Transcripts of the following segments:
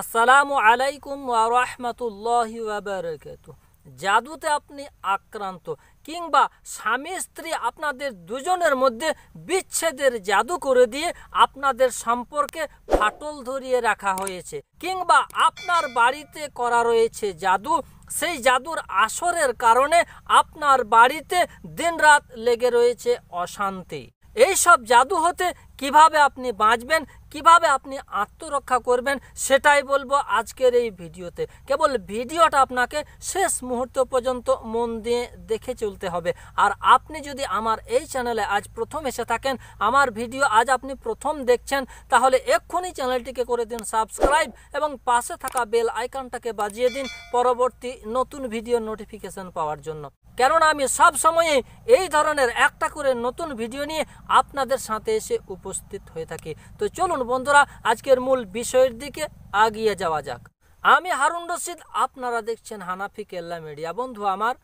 আসসালামু আলাইকুম রাহমাতুল্লাহি ওয়া বারাকাতু জাদুতে আপনি আক্রান্ত কিংবা স্বামী স্ত্রী আপনাদের দুজনের মধ্যে বিচ্ছেদের জাদু করে দিয়ে আপনাদের সম্পর্কে ফাটল ধরিয়ে রাখা হয়েছে কিংবা আপনার বাড়িতে করা রয়েছে জাদু সেই জাদুর আসরের কারণে আপনার বাড়িতে দিনরাত লেগে রয়েছে অশান্তি এইসব জাদু হতে কিভাবে আপনি বাঁচবেন কিভাবে আপনি আত্মরক্ষা করবেন সেটাই বলবো আজকের এই ভিডিওতে কেবল ভিডিওটা আপনাকে শেষ মুহূর্ত পর্যন্ত মন দিয়ে দেখে চলতে হবে আর আপনি যদি আমার এই চ্যানেলে আজ প্রথম এসে থাকেন আমার ভিডিও আজ আপনি প্রথম দেখছেন তাহলে এক্ষুনি চ্যানেলটিকে করে দিন সাবস্ক্রাইব এবং পাশে থাকা বেল আইকনটাকে বাজিয়ে দিন পরবর্তী নতুন ভিডিও নোটিফিকেশন পাওয়ার জন্য কেননা আমি সব সময়ে এই ধরনের একটা করে নতুন ভিডিও নিয়ে আপনাদের সাথে এসে উপস্থিত হয়ে থাকি তো চলুন বন্ধুরা আজকের মূল বিষয়ের দিকে আগিয়ে যাওয়া যাক আমি হারুন রশিদ আপনারা দেখছেন হানাফি কেল্লা মিডিয়া বন্ধু আমার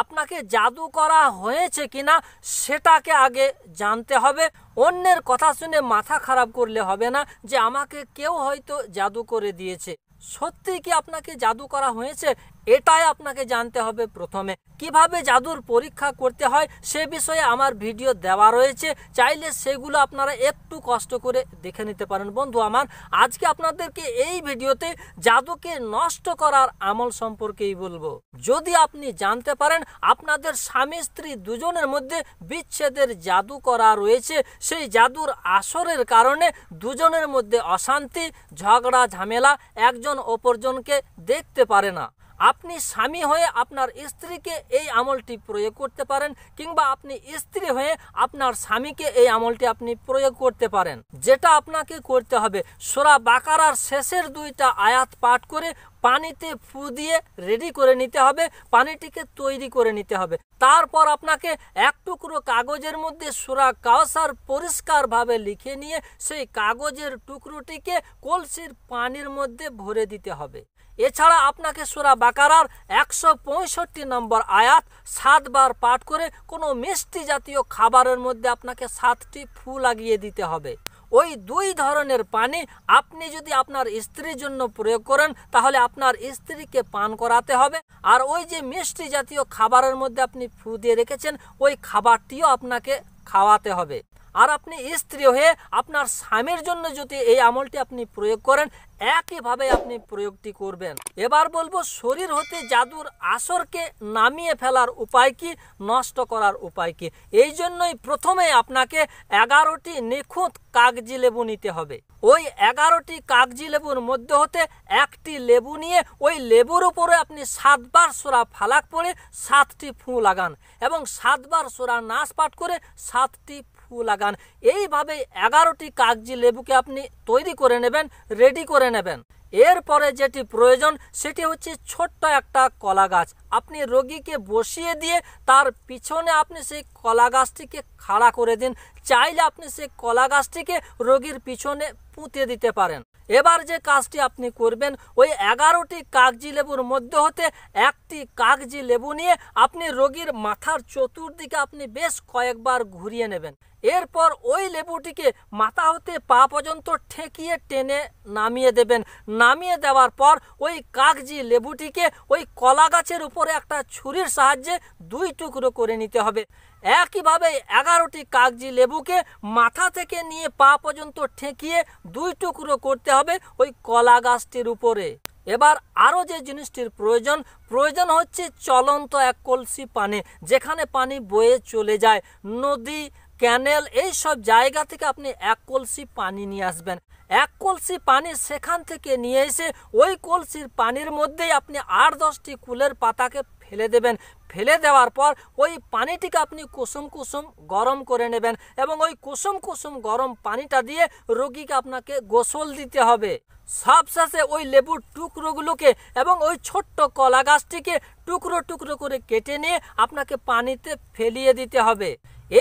আপনাকে জাদু করা হয়েছে কিনা সেটাকে আগে জানতে হবে অন্যের কথা শুনে মাথা খারাপ করলে হবে না যে আমাকে কেউ হয়তো জাদু করে দিয়েছে সত্যি কি আপনাকে জাদু করা হয়েছে এটাই আপনাকে জানতে হবে প্রথমে কিভাবে জাদুর পরীক্ষা করতে হয় সে বিষয়ে আমার ভিডিও দেওয়া রয়েছে চাইলে সেগুলো আপনারা একটু কষ্ট করে দেখে নিতে পারেন বন্ধু আমার আজকে আপনাদেরকে এই ভিডিওতে জাদুকে নষ্ট করার আমল সম্পর্কেই বলবো যদি আপনি জানতে পারেন আপনাদের স্বামী স্ত্রী দুজনের মধ্যে বিচ্ছেদের জাদু করা রয়েছে সেই জাদুর আসরের কারণে দুজনের মধ্যে অশান্তি ঝগড়া ঝামেলা একজন অপরজনকে দেখতে পারে না আপনি স্বামী হয়ে আপনার স্ত্রীকে এই আমলটি প্রয়োগ করতে পারেন কিংবা আপনি স্ত্রী হয়ে আপনার স্বামীকে এই আমলটি আপনি প্রয়োগ করতে পারেন যেটা আপনাকে করতে হবে সোরা বাকারার শেষের দুইটা আয়াত পাঠ করে পানিতে ফু দিয়ে রেডি করে নিতে হবে পানিটিকে তৈরি করে নিতে হবে তারপর আপনাকে এক টুকরো কাগজের মধ্যে সুরা কাউসার পরিষ্কারভাবে লিখে নিয়ে সেই কাগজের টুকরোটিকে কলসির পানির মধ্যে ভরে দিতে হবে এছাড়া আপনাকে সুরা বাকারার একশো পঁয়ষট্টি নম্বর আয়াত সাতবার পাঠ করে কোনো মিষ্টি জাতীয় খাবারের মধ্যে আপনাকে সাতটি ফু লাগিয়ে দিতে হবে ওই দুই ধরনের পানি আপনি যদি আপনার স্ত্রীর জন্য প্রয়োগ করেন তাহলে আপনার স্ত্রীকে পান করাতে হবে আর ওই যে মিষ্টি জাতীয় খাবারের মধ্যে আপনি ফু দিয়ে রেখেছেন ওই খাবারটিও আপনাকে খাওয়াতে হবে আর আপনি স্ত্রী হয়ে আপনার স্বামীর জন্য যদি এই আমলটি আপনি প্রয়োগ করেন একইভাবে আপনি প্রয়োগটি করবেন এবার বলবো শরীর হতে জাদুর আসরকে নামিয়ে ফেলার উপায় কি নষ্ট করার উপায় কি এই জন্যই প্রথমে আপনাকে এগারোটি নিখুঁত কাগজি লেবু নিতে হবে ওই এগারোটি কাগজি লেবুর মধ্যে হতে একটি লেবু নিয়ে ওই লেবুর উপরে আপনি সাতবার সোরা ফালাক পড়ে সাতটি ফুঁ লাগান এবং সাতবার সোরা নাচ পাঠ করে সাতটি ফু লাগান এইভাবে এগারোটি কাগজি লেবুকে আপনি তৈরি করে নেবেন রেডি করে নেবেন এরপরে যেটি প্রয়োজন সেটি হচ্ছে ছোট্ট একটা কলা গাছ আপনি রোগীকে বসিয়ে দিয়ে তার পিছনে আপনি সেই কলা গাছটিকে খাড়া করে দিন চাইলে আপনি সেই কলা গাছটিকে রোগীর পিছনে পুঁতে দিতে পারেন এবার যে কাজটি আপনি করবেন ওই এগারোটি কাগজি লেবুর মধ্যে হতে একটি কাগজি লেবু নিয়ে আপনি রোগীর মাথার চতুর্দিকে আপনি বেশ কয়েকবার ঘুরিয়ে নেবেন এরপর ওই লেবুটিকে মাথা হতে পা পর্যন্ত ঠেকিয়ে টেনে নামিয়ে দেবেন নামিয়ে দেওয়ার পর ওই কাগজি লেবুটিকে ওই কলা গাছের উপরে একটা ছুরির সাহায্যে দুই টুকরো করে নিতে হবে একইভাবে এগারোটি কাগজি লেবুকে মাথা থেকে নিয়ে পা পর্যন্ত ঠেকিয়ে দুই টুকরো করতে হবে ওই কলা গাছটির উপরে এবার আরও যে জিনিসটির প্রয়োজন প্রয়োজন হচ্ছে চলন্ত এক কলসি পানি যেখানে পানি বয়ে চলে যায় নদী ক্যানেল এই সব জায়গা থেকে আপনি এক কলসি পানি নিয়ে আসবেন এক কলসি পানি সেখান থেকে নিয়ে এসে ওই কলসির পানির মধ্যেই আপনি আট দশটি কুলের পাতাকে ফেলে দেবেন ফেলে দেওয়ার পর ওই পানিটিকে আপনি কুসুম কুসুম গরম করে নেবেন এবং ওই কুসুম কুসুম গরম পানিটা দিয়ে রোগীকে আপনাকে গোসল দিতে হবে সবশেষে ওই লেবুর টুকরোগুলোকে এবং ওই ছোট্ট কলা গাছটিকে টুকরো টুকরো করে কেটে নিয়ে আপনাকে পানিতে ফেলিয়ে দিতে হবে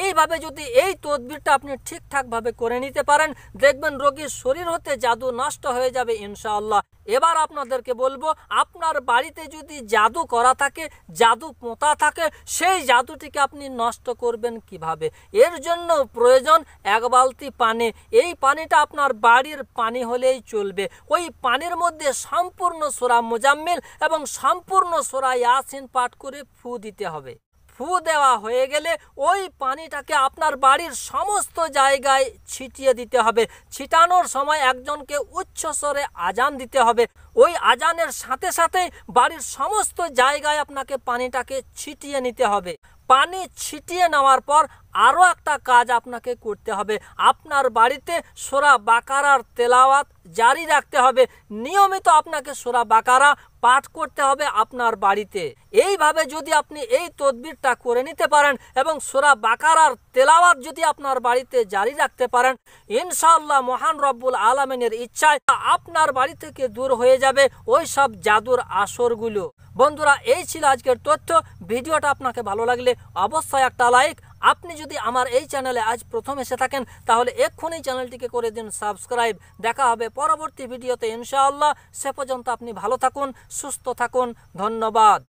এইভাবে যদি এই তদবিরটা আপনি ঠিকঠাকভাবে করে নিতে পারেন দেখবেন রোগীর শরীর হতে জাদু নষ্ট হয়ে যাবে ইনশাআল্লাহ এবার আপনাদেরকে বলবো আপনার বাড়িতে যদি জাদু করা থাকে জাদু পোঁতা থাকে সেই জাদুটিকে আপনি নষ্ট করবেন কিভাবে এর জন্য প্রয়োজন এক বালতি পানি এই পানিটা আপনার বাড়ির পানি হলেই চলবে ওই পানির মধ্যে সম্পূর্ণ সোরা মোজাম্মেল এবং সম্পূর্ণ সোরা ইয়াসিন পাঠ করে ফু দিতে হবে ফু দেওয়া হয়ে গেলে ওই পানিটাকে আপনার বাড়ির সমস্ত জায়গায় ছিটিয়ে দিতে হবে ছিটানোর সময় একজনকে উচ্চস্বরে আজান দিতে হবে ওই আজানের সাথে সাথে বাড়ির সমস্ত জায়গায় আপনাকে পানিটাকে ছিটিয়ে নিতে হবে পানি ছিটিয়ে নেওয়ার পর আরও একটা কাজ আপনাকে করতে হবে আপনার বাড়িতে সোরা বাকারার তেলাওয়াত জারি রাখতে হবে নিয়মিত আপনাকে সোরা বাকারা পাঠ করতে হবে আপনার বাড়িতে এইভাবে যদি আপনি এই তদবিরটা করে নিতে পারেন এবং সোরা বাকারার তেলাওয়াত যদি আপনার বাড়িতে জারি রাখতে পারেন ইনশাল্লাহ মহান রব্বুল আলমিনের ইচ্ছায় আপনার বাড়ি থেকে দূর হয়ে যাবে ওই সব জাদুর আসরগুলো বন্ধুরা এই ছিল আজকের তথ্য ভিডিওটা আপনাকে ভালো লাগলে অবশ্যই একটা লাইক আপনি যদি আমার এই চ্যানেলে আজ প্রথম এসে থাকেন তাহলে এক্ষুনি চ্যানেলটিকে করে দিন সাবস্ক্রাইব দেখা হবে পরবর্তী ভিডিওতে ইনশাআল্লাহ সে পর্যন্ত আপনি ভালো থাকুন সুস্থ থাকুন ধন্যবাদ